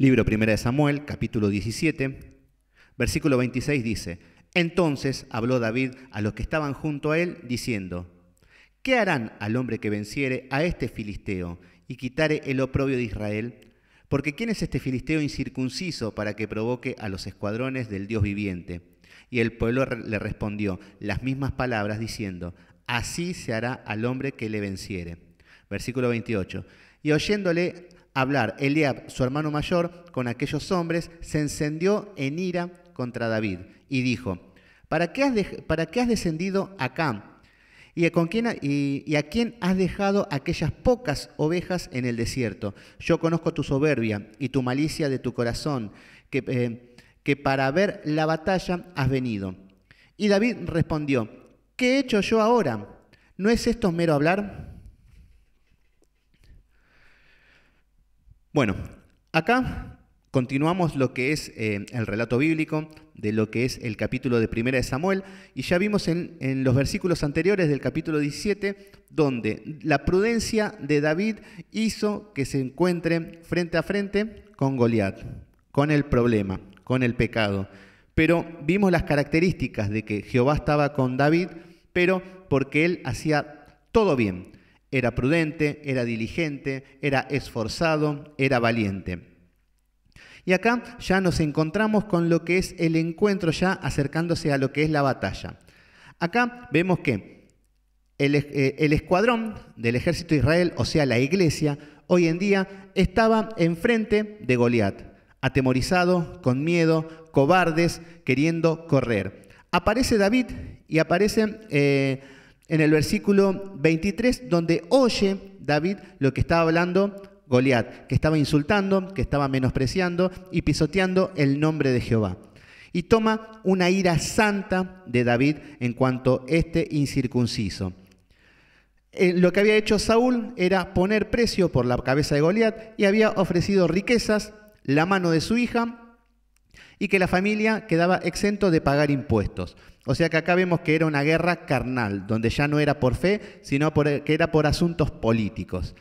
Libro 1 de Samuel, capítulo 17, versículo 26 dice, Entonces habló David a los que estaban junto a él, diciendo, ¿qué harán al hombre que venciere a este filisteo y quitare el oprobio de Israel? Porque ¿quién es este filisteo incircunciso para que provoque a los escuadrones del Dios viviente? Y el pueblo le respondió las mismas palabras diciendo, así se hará al hombre que le venciere. Versículo 28. Y oyéndole hablar Eliab, su hermano mayor, con aquellos hombres, se encendió en ira contra David y dijo, ¿para qué has, descendido acá? ¿Y a, quién, y, quién has dejado aquellas pocas ovejas en el desierto? Yo conozco tu soberbia y tu malicia de tu corazón, que eh, para ver la batalla has venido. Y David respondió, ¿qué he hecho yo ahora? ¿No es esto mero hablar? Bueno, acá continuamos lo que es eh, el relato bíblico de lo que es el capítulo de Primera de Samuel y ya vimos en, en los versículos anteriores del capítulo 17 donde la prudencia de David hizo que se encuentre frente a frente con Goliat, con el problema, con el pecado. Pero vimos las características de que Jehová estaba con David, pero porque él hacía todo bien. Era prudente, era diligente, era esforzado, era valiente. Y acá ya nos encontramos con lo que es el encuentro ya acercándose a lo que es la batalla. Acá vemos que el, eh, escuadrón del ejército de Israel, o sea, la iglesia, hoy en día estaba enfrente de Goliat, atemorizado, con miedo, cobardes, queriendo correr. Aparece David y aparece... Eh, en el versículo 23, donde oye David lo que estaba hablando Goliat, que estaba insultando, que estaba menospreciando y pisoteando el nombre de Jehová. Y toma una ira santa de David en cuanto este incircunciso. Eh, lo que había hecho Saúl era poner precio por la cabeza de Goliat y había ofrecido riquezas, la mano de su hija y que la familia quedaba exento de pagar impuestos. O sea que acá vemos que era una guerra carnal, donde ya no era por fe, sino que era por asuntos políticos.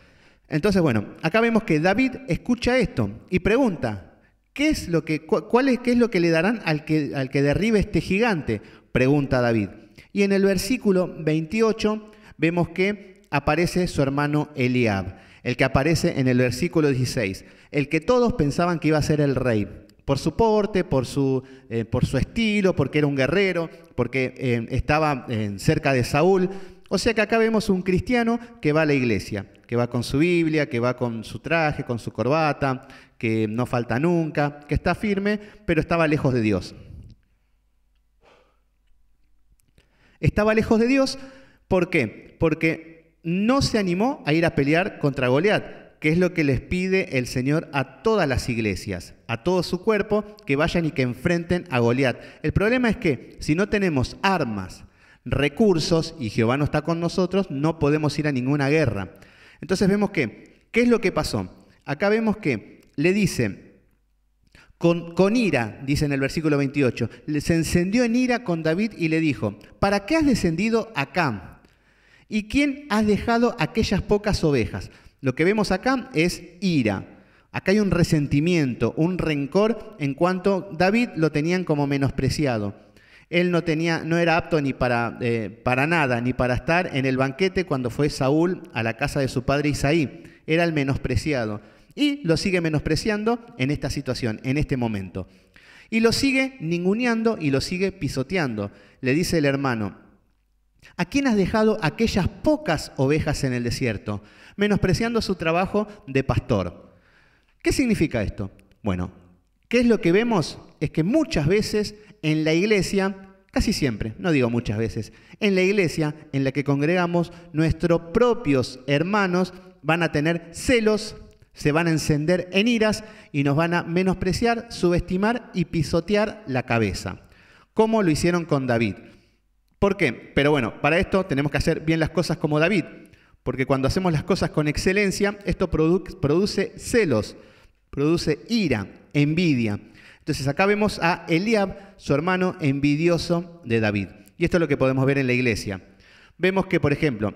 Entonces, bueno, acá vemos que David escucha esto y pregunta, ¿qué es lo que, cuál es, es lo que le darán al que, al que derribe este gigante? Pregunta David. Y en el versículo 28 vemos que aparece su hermano Eliab, el que aparece en el versículo 16, el que todos pensaban que iba a ser el rey, por su porte, por su, eh, por su estilo, porque era un guerrero, porque eh, estaba eh, cerca de Saúl. O sea que acá vemos un cristiano que va a la iglesia, que va con su Biblia, que va con su traje, con su corbata, que no falta nunca, que está firme, pero estaba lejos de Dios. Estaba lejos de Dios, ¿por qué? Porque no se animó a ir a pelear contra Goliat que es lo que les pide el Señor a todas las iglesias, a todo su cuerpo, que vayan y que enfrenten a Goliat. El problema es que si no tenemos armas, recursos, y Jehová no está con nosotros, no podemos ir a ninguna guerra. Entonces vemos que, ¿qué es lo que pasó? Acá vemos que le dice, con, con, ira, dice en el versículo 28, se encendió en ira con David y le dijo, ¿para qué has descendido acá? ¿Y quién has dejado aquellas pocas ovejas? Lo que vemos acá es ira. Acá hay un resentimiento, un rencor en cuanto David lo tenían como menospreciado. Él no, tenía, no era apto ni para, eh, para nada, ni para estar en el banquete cuando fue Saúl a la casa de su padre Isaí. Era el menospreciado. Y lo sigue menospreciando en esta situación, en este momento. Y lo sigue ninguneando y lo sigue pisoteando. Le dice el hermano, ¿a quién has dejado aquellas pocas ovejas en el desierto? menospreciando su trabajo de pastor. ¿Qué significa esto? Bueno, ¿qué es lo que vemos? Es que muchas veces en la iglesia, casi siempre, no digo muchas veces, en la iglesia en la que congregamos, nuestros propios hermanos van a tener celos, se van a encender en iras y nos van a menospreciar, subestimar y pisotear la cabeza, como lo hicieron con David. ¿Por qué? Pero bueno, para esto tenemos que hacer bien las cosas como David porque cuando hacemos las cosas con excelencia, esto produce celos, produce ira, envidia. Entonces acá vemos a Eliab, su hermano envidioso de David. Y esto es lo que podemos ver en la iglesia. Vemos que, por ejemplo,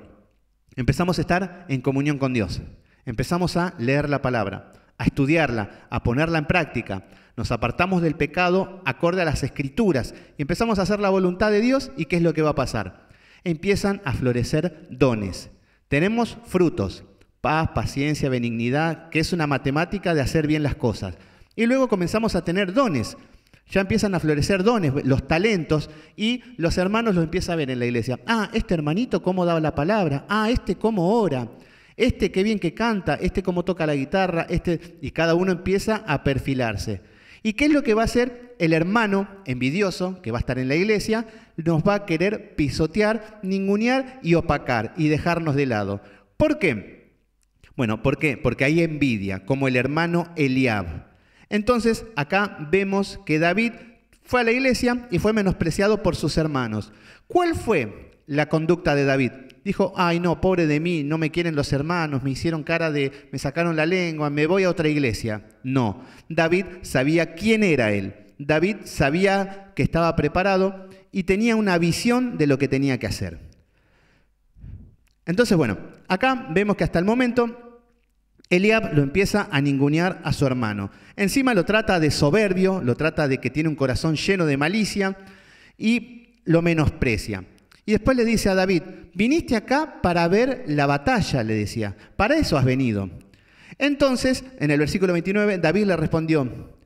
empezamos a estar en comunión con Dios, empezamos a leer la palabra, a estudiarla, a ponerla en práctica. Nos apartamos del pecado acorde a las escrituras y empezamos a hacer la voluntad de Dios y qué es lo que va a pasar. Empiezan a florecer dones, tenemos frutos, paz, paciencia, benignidad, que es una matemática de hacer bien las cosas. Y luego comenzamos a tener dones. Ya empiezan a florecer dones, los talentos, y los hermanos los empiezan a ver en la iglesia. Ah, este hermanito cómo daba la palabra. Ah, este cómo ora. Este qué bien que canta. Este cómo toca la guitarra. Este... Y cada uno empieza a perfilarse. ¿Y qué es lo que va a hacer el hermano envidioso que va a estar en la iglesia? Nos va a querer pisotear, ningunear y opacar y dejarnos de lado. ¿Por qué? Bueno, ¿por qué? Porque hay envidia, como el hermano Eliab. Entonces, acá vemos que David fue a la iglesia y fue menospreciado por sus hermanos. ¿Cuál fue la conducta de David? dijo, ay no, pobre de mí, no me quieren los hermanos, me hicieron cara de, me sacaron la lengua, me voy a otra iglesia. No, David sabía quién era él. David sabía que estaba preparado y tenía una visión de lo que tenía que hacer. Entonces, bueno, acá vemos que hasta el momento Eliab lo empieza a ningunear a su hermano. Encima lo trata de soberbio, lo trata de que tiene un corazón lleno de malicia y lo menosprecia. Y después le dice a David, viniste acá para ver la batalla, le decía, para eso has venido. Entonces, en el versículo 29, David le respondió,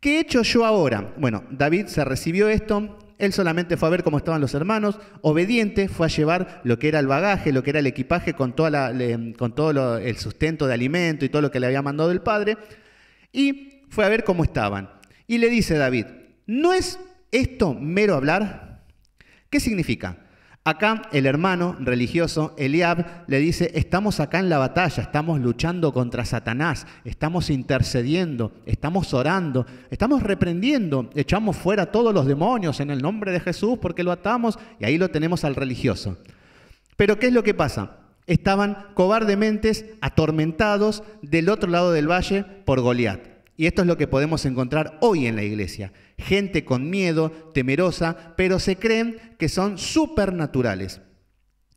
¿qué he hecho yo ahora? Bueno, David se recibió esto, él solamente fue a ver cómo estaban los hermanos, obediente, fue a llevar lo que era el bagaje, lo que era el equipaje con, todo el sustento de alimento y todo lo que le había mandado el padre, y fue a ver cómo estaban. Y le dice David, ¿no es esto mero hablar? ¿Qué significa? Acá el hermano religioso Eliab le dice, estamos acá en la batalla, estamos luchando contra Satanás, estamos intercediendo, estamos orando, estamos reprendiendo, echamos fuera todos los demonios en el nombre de Jesús porque lo atamos y ahí lo tenemos al religioso. Pero ¿qué es lo que pasa? Estaban cobardemente atormentados del otro lado del valle por Goliat. Y esto es lo que podemos encontrar hoy en la iglesia gente con miedo, temerosa, pero se creen que son supernaturales.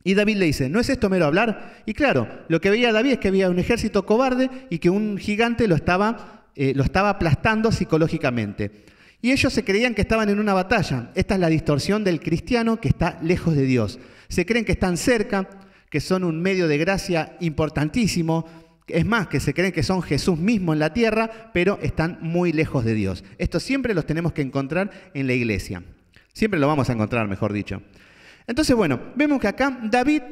Y David le dice, ¿no es esto mero hablar? Y claro, lo que veía David es que había un ejército cobarde y que un gigante lo estaba, eh, lo estaba aplastando psicológicamente. Y ellos se creían que estaban en una batalla. Esta es la distorsión del cristiano que está lejos de Dios. Se creen que están cerca, que son un medio de gracia importantísimo, es más, que se creen que son Jesús mismo en la tierra, pero están muy lejos de Dios. Esto siempre los tenemos que encontrar en la iglesia. Siempre lo vamos a encontrar, mejor dicho. Entonces, bueno, vemos que acá David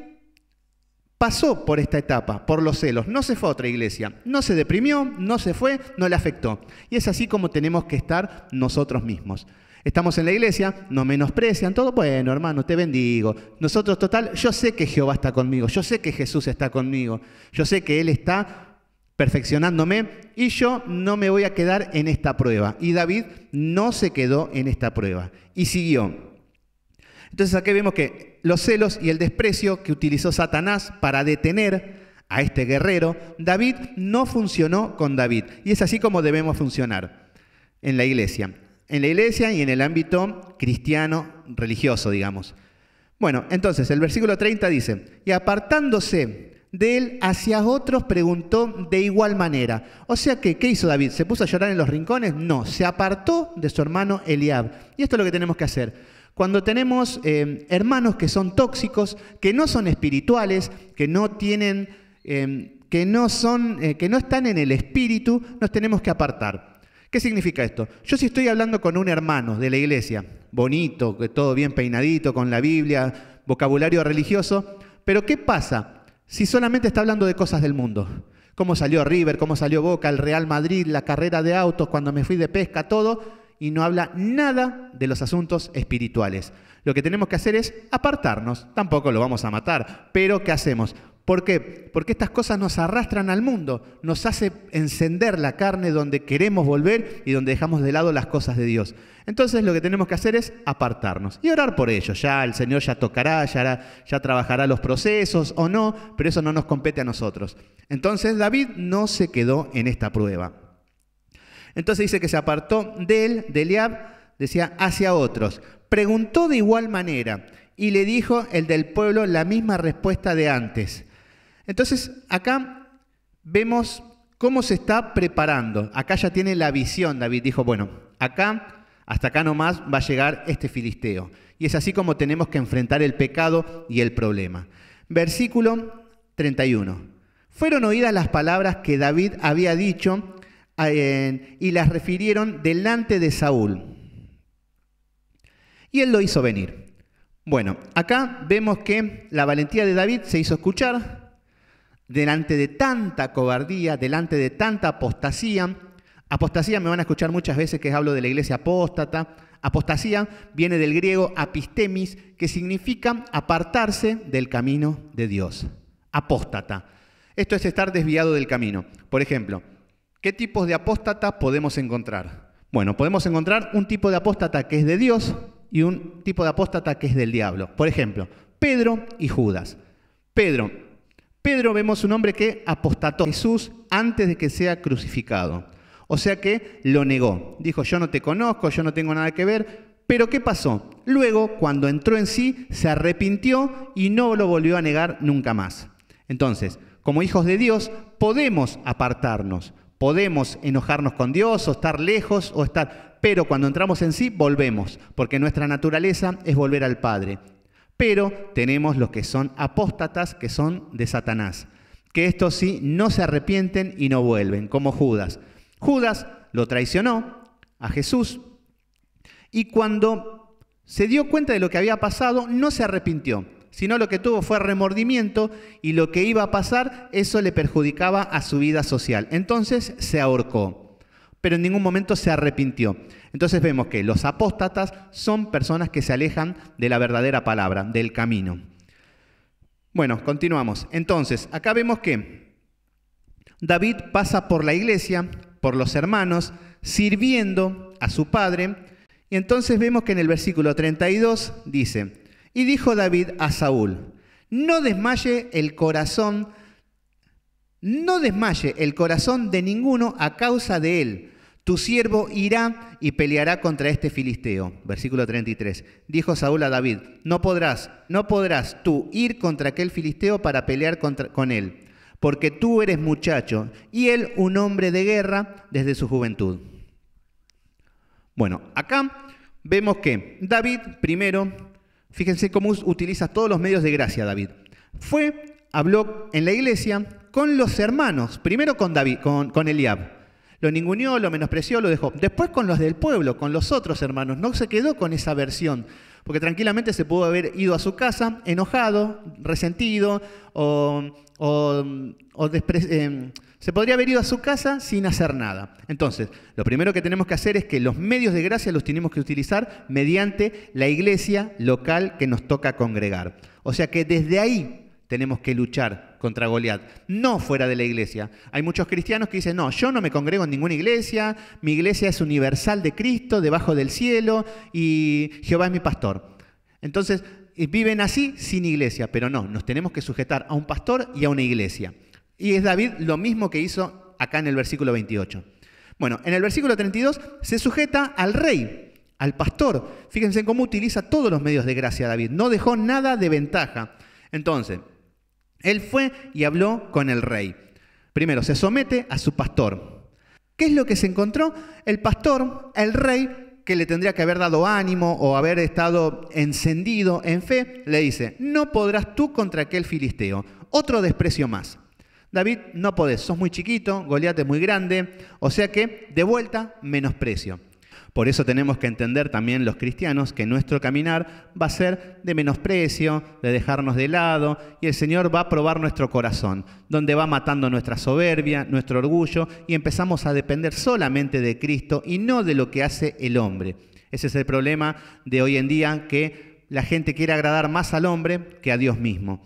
pasó por esta etapa, por los celos, no se fue a otra iglesia, no se deprimió, no se fue, no le afectó. Y es así como tenemos que estar nosotros mismos. Estamos en la iglesia, no menosprecian, todo bueno, hermano, te bendigo. Nosotros, total, yo sé que Jehová está conmigo, yo sé que Jesús está conmigo, yo sé que Él está perfeccionándome y yo no me voy a quedar en esta prueba. Y David no se quedó en esta prueba y siguió. Entonces aquí vemos que los celos y el desprecio que utilizó Satanás para detener a este guerrero, David no funcionó con David. Y es así como debemos funcionar en la iglesia en la iglesia y en el ámbito cristiano religioso, digamos. Bueno, entonces el versículo 30 dice, y apartándose de él hacia otros preguntó de igual manera. O sea que, ¿qué hizo David? ¿Se puso a llorar en los rincones? No, se apartó de su hermano Eliab. Y esto es lo que tenemos que hacer. Cuando tenemos eh, hermanos que son tóxicos, que no son espirituales, que no tienen, eh, que no son, eh, que no están en el espíritu, nos tenemos que apartar. ¿Qué significa esto? Yo si estoy hablando con un hermano de la iglesia, bonito, todo bien peinadito, con la Biblia, vocabulario religioso, pero ¿qué pasa si solamente está hablando de cosas del mundo? Cómo salió River, cómo salió Boca, el Real Madrid, la carrera de autos, cuando me fui de pesca, todo, y no habla nada de los asuntos espirituales. Lo que tenemos que hacer es apartarnos. Tampoco lo vamos a matar, pero ¿qué hacemos? ¿Por qué? Porque estas cosas nos arrastran al mundo, nos hace encender la carne donde queremos volver y donde dejamos de lado las cosas de Dios. Entonces lo que tenemos que hacer es apartarnos y orar por ello. Ya el Señor ya tocará, ya, ya trabajará los procesos o no, pero eso no nos compete a nosotros. Entonces David no se quedó en esta prueba. Entonces dice que se apartó de él, de Eliab, decía, hacia otros. Preguntó de igual manera y le dijo el del pueblo la misma respuesta de antes. Entonces, acá vemos cómo se está preparando. Acá ya tiene la visión, David dijo, bueno, acá, hasta acá nomás va a llegar este filisteo. Y es así como tenemos que enfrentar el pecado y el problema. Versículo 31. Fueron oídas las palabras que David había dicho ah, y las refirieron delante de Saúl. Y él lo hizo venir. Bueno, acá vemos que la valentía de David se hizo escuchar, delante de tanta cobardía, delante de tanta apostasía. Apostasía me van a escuchar muchas veces que hablo de la iglesia apóstata. Apostasía viene del griego apistemis, que significa apartarse del camino de Dios. Apóstata. Esto es estar desviado del camino. Por ejemplo, ¿qué tipos de apóstata podemos encontrar? Bueno, podemos encontrar un tipo de apóstata que es de Dios y un tipo de apóstata que es del diablo. Por ejemplo, Pedro y Judas. Pedro Pedro vemos un hombre que apostató a Jesús antes de que sea crucificado. O sea que lo negó. Dijo, yo no te conozco, yo no tengo nada que ver. Pero ¿qué pasó? Luego, cuando entró en sí, se arrepintió y no lo volvió a negar nunca más. Entonces, como hijos de Dios, podemos apartarnos, podemos enojarnos con Dios o estar lejos o estar... Pero cuando entramos en sí, volvemos, porque nuestra naturaleza es volver al Padre. Pero tenemos los que son apóstatas, que son de Satanás, que estos sí no se arrepienten y no vuelven, como Judas. Judas lo traicionó a Jesús y cuando se dio cuenta de lo que había pasado, no se arrepintió, sino lo que tuvo fue remordimiento y lo que iba a pasar, eso le perjudicaba a su vida social. Entonces se ahorcó pero en ningún momento se arrepintió. Entonces vemos que los apóstatas son personas que se alejan de la verdadera palabra, del camino. Bueno, continuamos. Entonces, acá vemos que David pasa por la iglesia, por los hermanos, sirviendo a su padre, y entonces vemos que en el versículo 32 dice, y dijo David a Saúl, no desmaye el corazón no desmaye el corazón de ninguno a causa de él, tu siervo irá y peleará contra este filisteo. Versículo 33. Dijo Saúl a David, no podrás, no podrás tú ir contra aquel filisteo para pelear con él, porque tú eres muchacho y él un hombre de guerra desde su juventud. Bueno, acá vemos que David, primero, fíjense cómo utiliza todos los medios de gracia David. Fue, habló en la iglesia con los hermanos, primero con, David, con, con Eliab lo ninguneó, lo menospreció, lo dejó. Después con los del pueblo, con los otros hermanos, no se quedó con esa versión, porque tranquilamente se pudo haber ido a su casa enojado, resentido, o, eh, se podría haber ido a su casa sin hacer nada. Entonces, lo primero que tenemos que hacer es que los medios de gracia los tenemos que utilizar mediante la iglesia local que nos toca congregar. O sea que desde ahí tenemos que luchar contra Goliat, no fuera de la iglesia. Hay muchos cristianos que dicen, no, yo no me congrego en ninguna iglesia, mi iglesia es universal de Cristo, debajo del cielo, y Jehová es mi pastor. Entonces, eh, viven así sin iglesia, pero no, nos tenemos que sujetar a un pastor y a una iglesia. Y es David lo mismo que hizo acá en el versículo 28. Bueno, en el versículo 32 se sujeta al rey, al pastor. Fíjense cómo utiliza todos los medios de gracia David. No dejó nada de ventaja. Entonces, él fue y habló con el rey. Primero, se somete a su pastor. ¿Qué es lo que se encontró? El pastor, el rey, que le tendría que haber dado ánimo o haber estado encendido en fe, le dice, no podrás tú contra aquel filisteo. Otro desprecio más. David, no podés, sos muy chiquito, Goliat es muy grande, o sea que de vuelta menosprecio. Por eso tenemos que entender también los cristianos que nuestro caminar va a ser de menosprecio, de dejarnos de lado, y el Señor va a probar nuestro corazón, donde va matando nuestra soberbia, nuestro orgullo, y empezamos a depender solamente de Cristo y no de lo que hace el hombre. Ese es el problema de hoy en día que la gente quiere agradar más al hombre que a Dios mismo.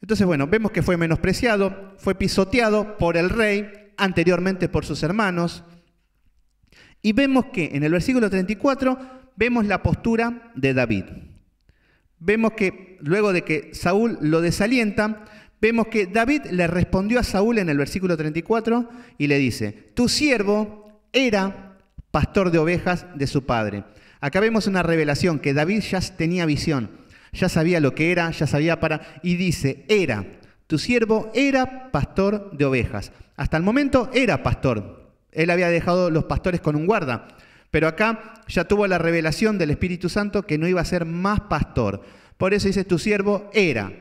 Entonces, bueno, vemos que fue menospreciado, fue pisoteado por el rey, anteriormente por sus hermanos, y vemos que en el versículo 34 vemos la postura de David. Vemos que luego de que Saúl lo desalienta, vemos que David le respondió a Saúl en el versículo 34 y le dice, tu siervo era pastor de ovejas de su padre. Acá vemos una revelación que David ya tenía visión, ya sabía lo que era, ya sabía para... Y dice, era, tu siervo era pastor de ovejas. Hasta el momento era pastor, él había dejado los pastores con un guarda, pero acá ya tuvo la revelación del Espíritu Santo que no iba a ser más pastor. Por eso dice, tu siervo era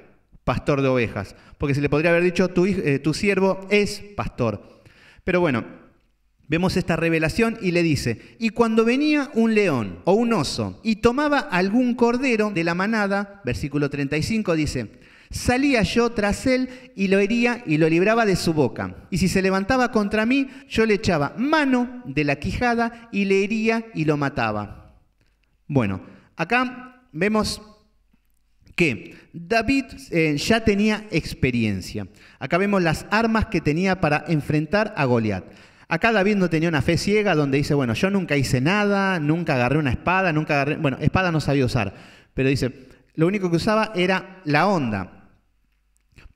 pastor de ovejas, porque se le podría haber dicho, tu, eh, tu siervo es pastor. Pero bueno, Vemos esta revelación y le dice, y cuando venía un león o un oso y tomaba algún cordero de la manada, versículo 35 dice, Salía yo tras él y lo hería y lo libraba de su boca. Y si se levantaba contra mí, yo le echaba mano de la quijada y le hería y lo mataba. Bueno, acá vemos que David eh, ya tenía experiencia. Acá vemos las armas que tenía para enfrentar a Goliat. Acá David no tenía una fe ciega donde dice, bueno, yo nunca hice nada, nunca agarré una espada, nunca agarré, bueno, espada no sabía usar, pero dice, lo único que usaba era la onda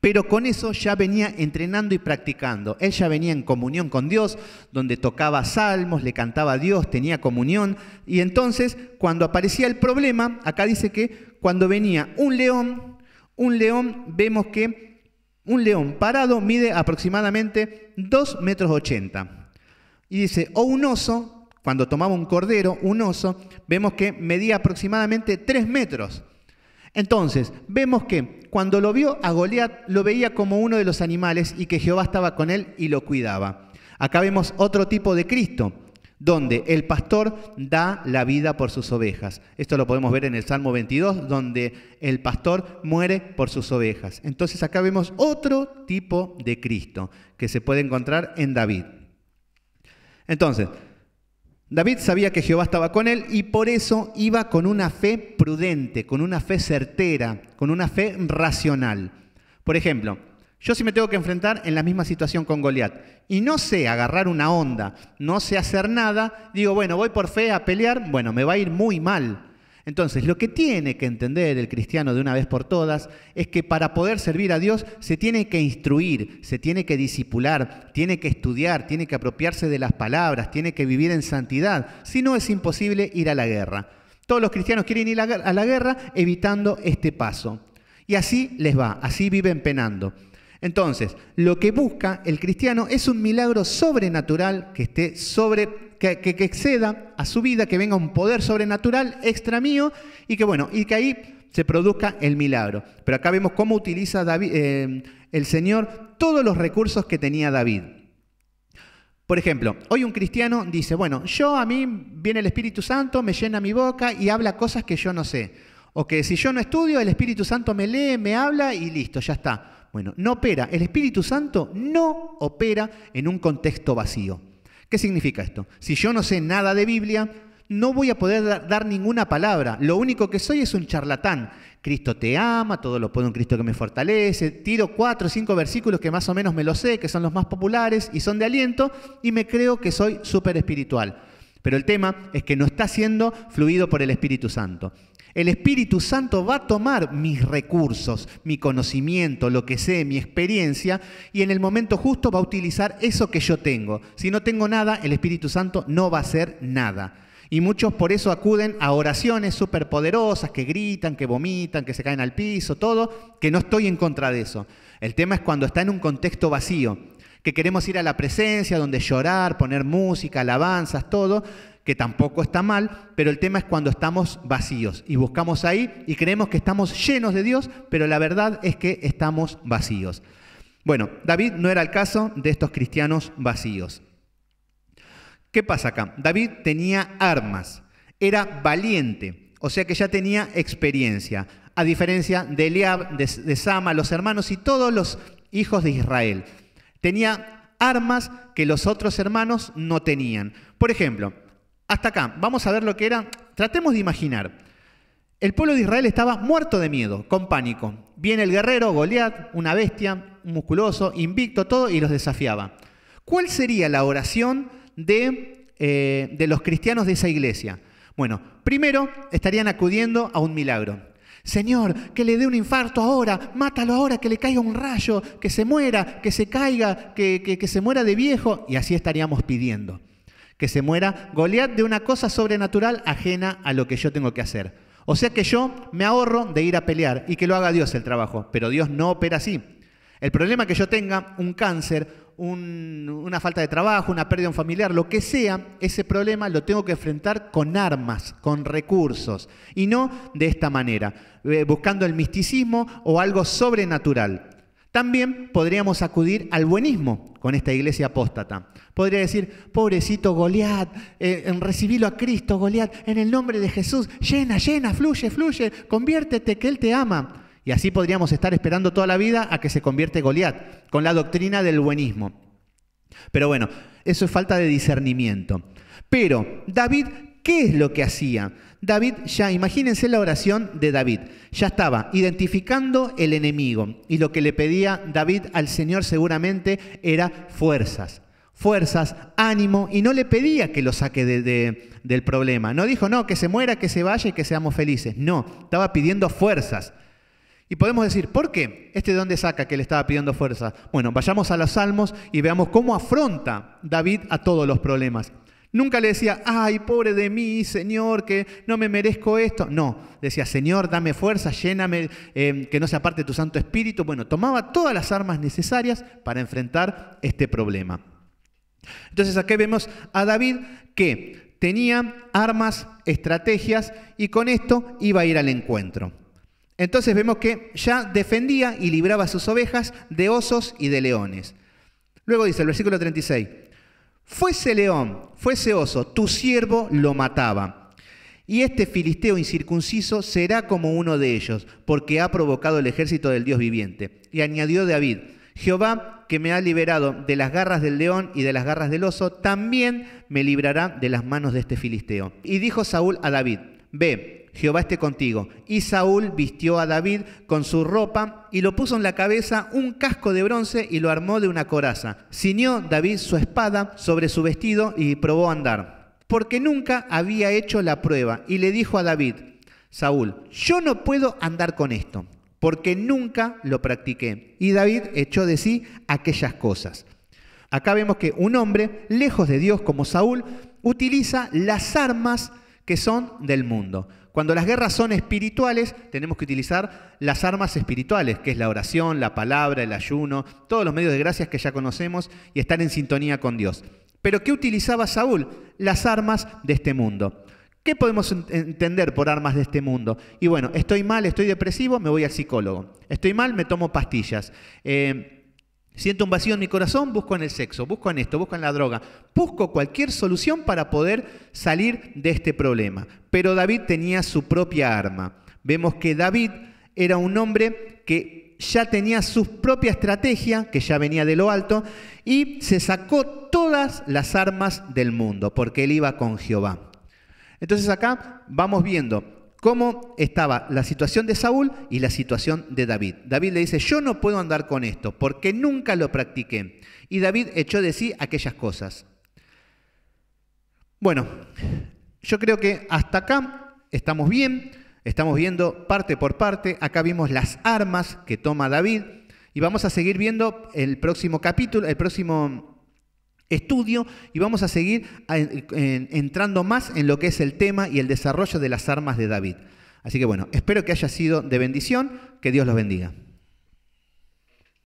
pero con eso ya venía entrenando y practicando. Ella venía en comunión con Dios, donde tocaba salmos, le cantaba a Dios, tenía comunión. Y entonces, cuando aparecía el problema, acá dice que cuando venía un león, un león, vemos que un león parado mide aproximadamente 2 metros 80. Y dice, o un oso, cuando tomaba un cordero, un oso, vemos que medía aproximadamente 3 metros. Entonces, vemos que cuando lo vio a Goliat, lo veía como uno de los animales y que Jehová estaba con él y lo cuidaba. Acá vemos otro tipo de Cristo, donde el pastor da la vida por sus ovejas. Esto lo podemos ver en el Salmo 22, donde el pastor muere por sus ovejas. Entonces acá vemos otro tipo de Cristo que se puede encontrar en David. Entonces, David sabía que Jehová estaba con él y por eso iba con una fe prudente, con una fe certera, con una fe racional. Por ejemplo, yo si me tengo que enfrentar en la misma situación con Goliat y no sé agarrar una onda, no sé hacer nada, digo, bueno, voy por fe a pelear, bueno, me va a ir muy mal. Entonces, lo que tiene que entender el cristiano de una vez por todas es que para poder servir a Dios se tiene que instruir, se tiene que disipular, tiene que estudiar, tiene que apropiarse de las palabras, tiene que vivir en santidad. Si no, es imposible ir a la guerra. Todos los cristianos quieren ir a la guerra evitando este paso. Y así les va, así viven penando. Entonces, lo que busca el cristiano es un milagro sobrenatural que esté sobre que, exceda a su vida, que venga un poder sobrenatural extra mío y que bueno, y que ahí se produzca el milagro. Pero acá vemos cómo utiliza eh, el Señor todos los recursos que tenía David. Por ejemplo, hoy un cristiano dice, bueno, yo a mí viene el Espíritu Santo, me llena mi boca y habla cosas que yo no sé. O que si yo no estudio, el Espíritu Santo me lee, me habla y listo, ya está. Bueno, no opera, el Espíritu Santo no opera en un contexto vacío. ¿Qué significa esto? Si yo no sé nada de Biblia, no voy a poder dar ninguna palabra. Lo único que soy es un charlatán. Cristo te ama, todo lo puedo un Cristo que me fortalece. Tiro cuatro o cinco versículos que más o menos me lo sé, que son los más populares y son de aliento, y me creo que soy súper espiritual. Pero el tema es que no está siendo fluido por el Espíritu Santo. El Espíritu Santo va a tomar mis recursos, mi conocimiento, lo que sé, mi experiencia, y en el momento justo va a utilizar eso que yo tengo. Si no tengo nada, el Espíritu Santo no va a hacer nada. Y muchos por eso acuden a oraciones superpoderosas, que gritan, que vomitan, que se caen al piso, todo, que no estoy en contra de eso. El tema es cuando está en un contexto vacío, que queremos ir a la presencia, donde llorar, poner música, alabanzas, todo, que tampoco está mal, pero el tema es cuando estamos vacíos y buscamos ahí y creemos que estamos llenos de Dios, pero la verdad es que estamos vacíos. Bueno, David no era el caso de estos cristianos vacíos. ¿Qué pasa acá? David tenía armas, era valiente, o sea que ya tenía experiencia, a diferencia de Eliab, de, Sama, los hermanos y todos los hijos de Israel. Tenía armas que los otros hermanos no tenían. Por ejemplo, hasta acá, vamos a ver lo que era. Tratemos de imaginar. El pueblo de Israel estaba muerto de miedo, con pánico. Viene el guerrero, Goliat, una bestia, musculoso, invicto, todo, y los desafiaba. ¿Cuál sería la oración de, eh, de los cristianos de esa iglesia? Bueno, primero estarían acudiendo a un milagro. Señor, que le dé un infarto ahora, mátalo ahora, que le caiga un rayo, que se muera, que se caiga, que, se muera de viejo. Y así estaríamos pidiendo. Que se muera Goliat de una cosa sobrenatural ajena a lo que yo tengo que hacer. O sea que yo me ahorro de ir a pelear y que lo haga Dios el trabajo. Pero Dios no opera así. El problema que yo tenga un cáncer una falta de trabajo, una pérdida un familiar, lo que sea, ese problema lo tengo que enfrentar con armas, con recursos, y no de esta manera, eh, buscando el misticismo o algo sobrenatural. También podríamos acudir al buenismo con esta iglesia apóstata. Podría decir, pobrecito Goliat, recibílo eh, recibilo a Cristo, Goliat, en el nombre de Jesús, llena, llena, fluye, fluye, conviértete, que Él te ama. Y así podríamos estar esperando toda la vida a que se convierte Goliat, con la doctrina del buenismo. Pero bueno, eso es falta de discernimiento. Pero David, ¿qué es lo que hacía? David ya, imagínense la oración de David, ya estaba identificando el enemigo y lo que le pedía David al Señor seguramente era fuerzas, fuerzas, ánimo, y no le pedía que lo saque del problema. No dijo, no, que se muera, que se vaya y que seamos felices. No, estaba pidiendo fuerzas. Y podemos decir, ¿por qué? ¿Este de dónde saca que le estaba pidiendo fuerza? Bueno, vayamos a los Salmos y veamos cómo afronta David a todos los problemas. Nunca le decía, ay, pobre de mí, Señor, que no me merezco esto. No, decía, Señor, dame fuerza, lléname, eh, que no se aparte tu Santo Espíritu. Bueno, tomaba todas las armas necesarias para enfrentar este problema. Entonces aquí vemos a David que tenía armas, estrategias y con esto iba a ir al encuentro. Entonces vemos que ya defendía y libraba a sus ovejas de osos y de leones. Luego dice el versículo 36, fuese león, fuese oso, tu siervo lo mataba. Y este filisteo incircunciso será como uno de ellos, porque ha provocado el ejército del Dios viviente. Y añadió David, Jehová que me ha liberado de las garras del león y de las garras del oso, también me librará de las manos de este filisteo. Y dijo Saúl a David, ve, Jehová esté contigo. Y Saúl vistió a David con su ropa y lo puso en la cabeza un casco de bronce y lo armó de una coraza. Ciñó David su espada sobre su vestido y probó a andar, porque nunca había hecho la prueba. Y le dijo a David, Saúl, yo no puedo andar con esto, porque nunca lo practiqué. Y David echó de sí aquellas cosas. Acá vemos que un hombre, lejos de Dios como Saúl, utiliza las armas que son del mundo. Cuando las guerras son espirituales, tenemos que utilizar las armas espirituales, que es la oración, la palabra, el ayuno, todos los medios de gracias que ya conocemos y estar en sintonía con Dios. Pero ¿qué utilizaba Saúl? Las armas de este mundo. ¿Qué podemos entender por armas de este mundo? Y bueno, estoy mal, estoy depresivo, me voy al psicólogo. Estoy mal, me tomo pastillas. Eh, Siento un vacío en mi corazón, busco en el sexo, busco en esto, busco en la droga, busco cualquier solución para poder salir de este problema. Pero David tenía su propia arma. Vemos que David era un hombre que ya tenía su propia estrategia, que ya venía de lo alto, y se sacó todas las armas del mundo, porque él iba con Jehová. Entonces acá vamos viendo cómo estaba la situación de Saúl y la situación de David. David le dice, yo no puedo andar con esto porque nunca lo practiqué. Y David echó de sí aquellas cosas. Bueno, yo creo que hasta acá estamos bien, estamos viendo parte por parte, acá vimos las armas que toma David y vamos a seguir viendo el próximo capítulo, el próximo estudio y vamos a seguir entrando más en lo que es el tema y el desarrollo de las armas de David. Así que bueno, espero que haya sido de bendición, que Dios los bendiga.